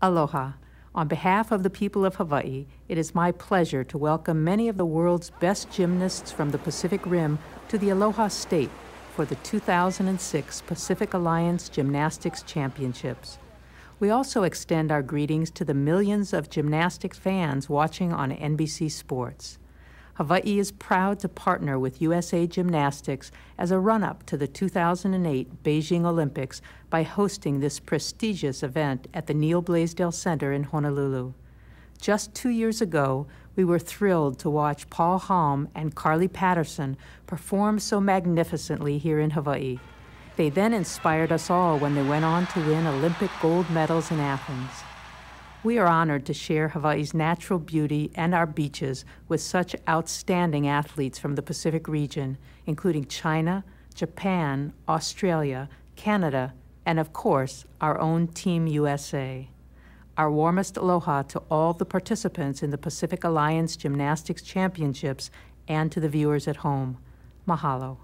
Aloha. On behalf of the people of Hawaii, it is my pleasure to welcome many of the world's best gymnasts from the Pacific Rim to the Aloha State for the 2006 Pacific Alliance Gymnastics Championships. We also extend our greetings to the millions of gymnastic fans watching on NBC Sports. Hawaii is proud to partner with USA Gymnastics as a run up to the 2008 Beijing Olympics by hosting this prestigious event at the Neil Blaisdell Center in Honolulu. Just two years ago, we were thrilled to watch Paul Halm and Carly Patterson perform so magnificently here in Hawaii. They then inspired us all when they went on to win Olympic gold medals in Athens. We are honored to share Hawaii's natural beauty and our beaches with such outstanding athletes from the Pacific region, including China, Japan, Australia, Canada, and of course, our own Team USA. Our warmest aloha to all the participants in the Pacific Alliance Gymnastics Championships and to the viewers at home. Mahalo.